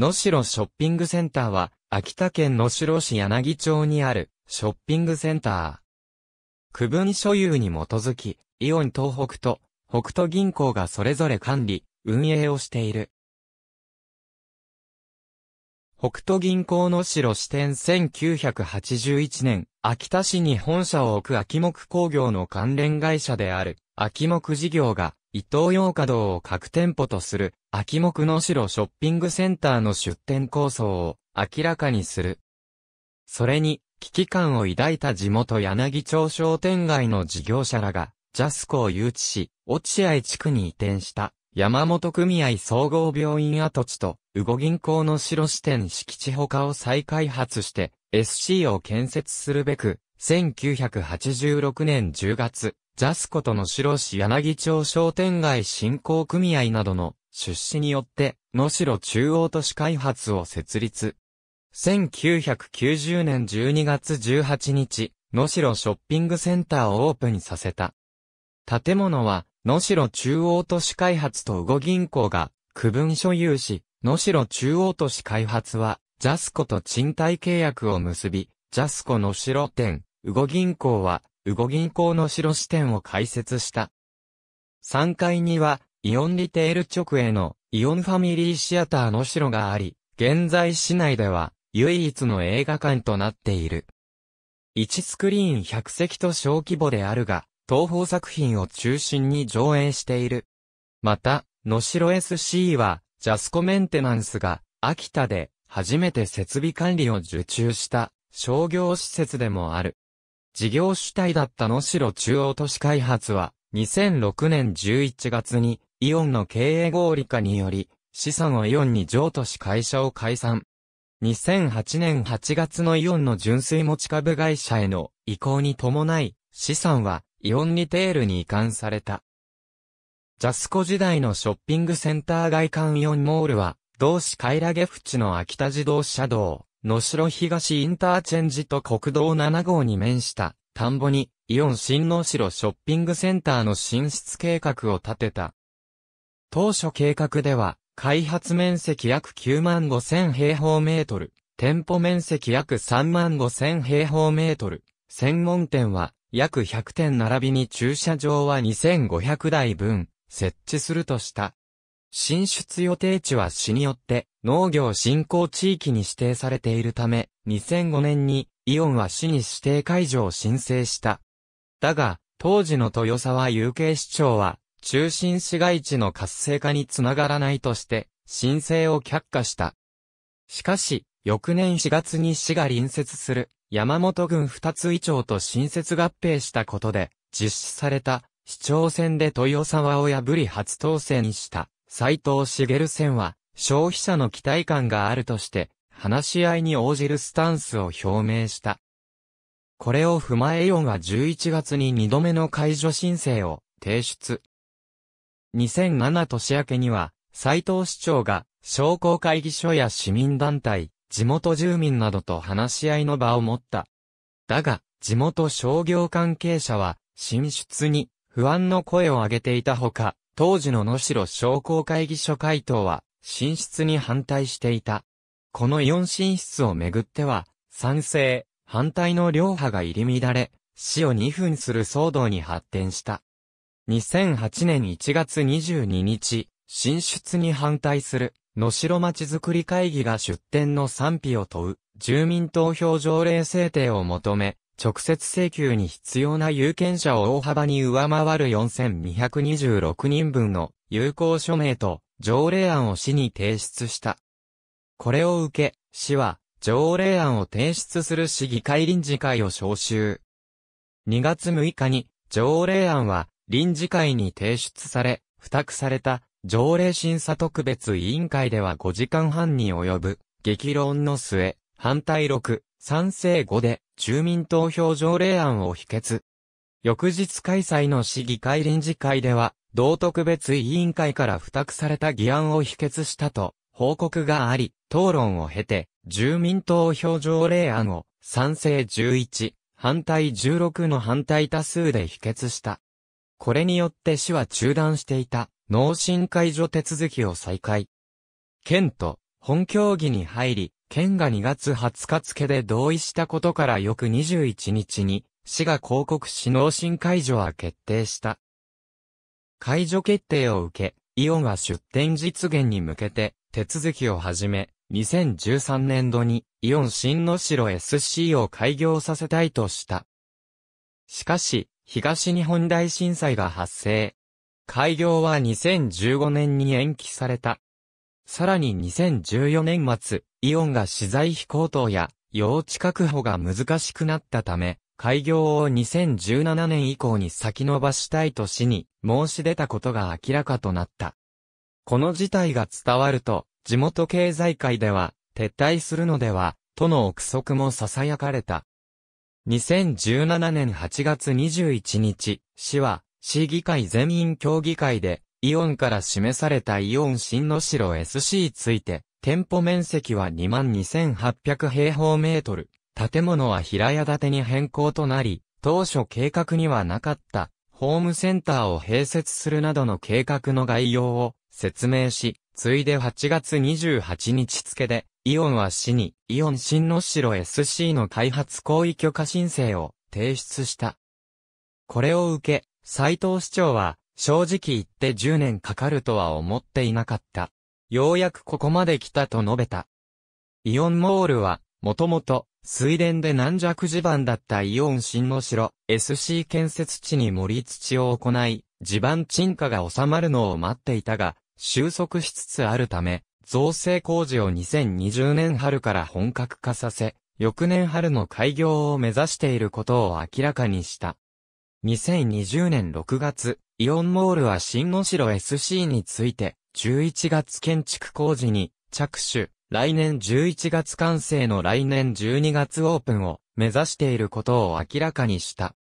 野城ショッピングセンターは、秋田県野城市柳町にある、ショッピングセンター。区分所有に基づき、イオン東北と、北都銀行がそれぞれ管理、運営をしている。北都銀行野城支店1981年、秋田市に本社を置く秋木工業の関連会社である、秋木事業が、伊東洋華堂を各店舗とする、秋目の城ショッピングセンターの出店構想を明らかにする。それに、危機感を抱いた地元柳町商店街の事業者らが、ジャスコを誘致し、落合地区に移転した、山本組合総合病院跡地と、羽後銀行の城支店敷地他を再開発して、SC を建設するべく、1986年10月、ジャスコとの白市柳町商店街振興組合などの出資によって、能代中央都市開発を設立。1990年12月18日、能代ショッピングセンターをオープンさせた。建物は、能代中央都市開発と後銀行が区分所有し、能代中央都市開発は、ジャスコと賃貸契約を結び、ジャスコ能代店、後銀行は、ウ後銀行の城支店を開設した。3階には、イオンリテール直営のイオンファミリーシアターの城があり、現在市内では唯一の映画館となっている。1スクリーン100席と小規模であるが、東宝作品を中心に上映している。また、野城 SC は、ジャスコメンテナンスが、秋田で、初めて設備管理を受注した、商業施設でもある。事業主体だった能代中央都市開発は、2006年11月に、イオンの経営合理化により、資産をイオンに譲渡し会社を解散。2008年8月のイオンの純粋持ち株会社への移行に伴い、資産はイオンリテールに移管された。ジャスコ時代のショッピングセンター外観イオンモールは、同市カイラゲフチの秋田自動車道、野城東インターチェンジと国道7号に面した田んぼにイオン新野城ショッピングセンターの進出計画を立てた。当初計画では開発面積約9万5千平方メートル、店舗面積約3万5千平方メートル、専門店は約100店並びに駐車場は2500台分設置するとした。進出予定地は市によって農業振興地域に指定されているため、2005年にイオンは市に指定解除を申請した。だが、当時の豊沢有形市長は、中心市街地の活性化につながらないとして、申請を却下した。しかし、翌年4月に市が隣接する山本郡二つ以町と新設合併したことで、実施された市長選で豊沢を破り初当選した。斎藤茂戦は、消費者の期待感があるとして、話し合いに応じるスタンスを表明した。これを踏まえようが11月に2度目の解除申請を提出。2007年明けには、斎藤市長が商工会議所や市民団体、地元住民などと話し合いの場を持った。だが、地元商業関係者は、進出に不安の声を上げていたほか、当時の野代商工会議所会頭は、進出に反対していた。この四進出をめぐっては、賛成、反対の両派が入り乱れ、死を2分する騒動に発展した。2008年1月22日、進出に反対する、野代町づくり会議が出展の賛否を問う、住民投票条例制定を求め、直接請求に必要な有権者を大幅に上回る4226人分の有効署名と条例案を市に提出した。これを受け、市は条例案を提出する市議会臨時会を招集。2月6日に条例案は臨時会に提出され、付託された条例審査特別委員会では5時間半に及ぶ激論の末、反対6、賛成5で住民投票条例案を否決。翌日開催の市議会臨時会では、道徳別委員会から付託された議案を否決したと報告があり、討論を経て、住民投票条例案を賛成11、反対16の反対多数で否決した。これによって市は中断していた脳心解除手続きを再開。県と本協議に入り、県が2月20日付で同意したことから翌21日に、市が広告し納新解除は決定した。解除決定を受け、イオンは出店実現に向けて手続きを始め、2013年度にイオン新野城 SC を開業させたいとした。しかし、東日本大震災が発生。開業は2015年に延期された。さらに2014年末、イオンが資材費高騰や、用地確保が難しくなったため、開業を2017年以降に先延ばしたいと市に申し出たことが明らかとなった。この事態が伝わると、地元経済界では、撤退するのでは、との憶測も囁かれた。2017年8月21日、市は、市議会全員協議会で、イオンから示されたイオン新の城 SC について、店舗面積は22,800平方メートル。建物は平屋建てに変更となり、当初計画にはなかった、ホームセンターを併設するなどの計画の概要を説明し、ついで8月28日付で、イオンは市に、イオン新の城 SC の開発行為許可申請を提出した。これを受け、斉藤市長は、正直言って10年かかるとは思っていなかった。ようやくここまで来たと述べた。イオンモールは、もともと、水田で軟弱地盤だったイオン新の城、SC 建設地に盛り土を行い、地盤沈下が収まるのを待っていたが、収束しつつあるため、造成工事を2020年春から本格化させ、翌年春の開業を目指していることを明らかにした。2020年6月、イオンモールは新野城 SC について、11月建築工事に着手、来年11月完成の来年12月オープンを目指していることを明らかにした。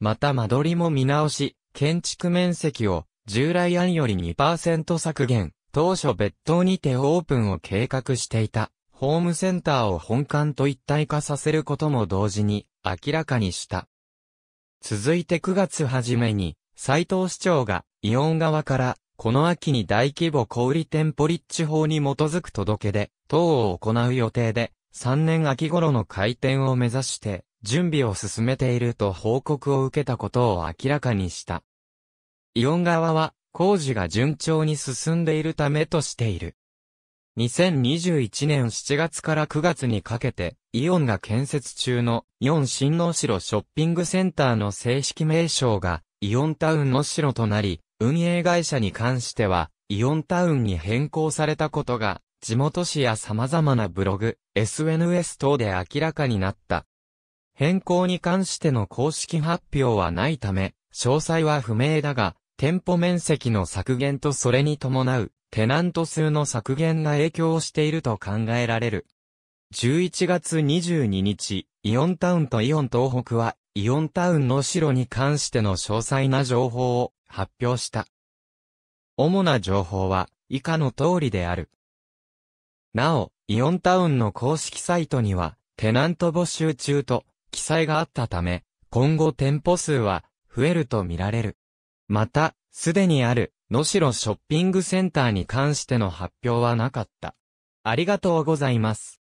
また間取りも見直し、建築面積を従来案より2%削減、当初別棟にてオープンを計画していた、ホームセンターを本館と一体化させることも同時に明らかにした。続いて9月初めに、斉藤市長が、イオン側から、この秋に大規模小売店ポリッジ法に基づく届けで、等を行う予定で、3年秋頃の開店を目指して、準備を進めていると報告を受けたことを明らかにした。イオン側は、工事が順調に進んでいるためとしている。2021年7月から9月にかけて、イオンが建設中のイオン新能城ショッピングセンターの正式名称がイオンタウンの城となり、運営会社に関しては、イオンタウンに変更されたことが、地元紙や様々なブログ、SNS 等で明らかになった。変更に関しての公式発表はないため、詳細は不明だが、店舗面積の削減とそれに伴う、テナント数の削減が影響していると考えられる。11月22日、イオンタウンとイオン東北はイオンタウンの城に関しての詳細な情報を発表した。主な情報は以下の通りである。なお、イオンタウンの公式サイトには、テナント募集中と記載があったため、今後店舗数は増えるとみられる。また、すでにある、野城ショッピングセンターに関しての発表はなかった。ありがとうございます。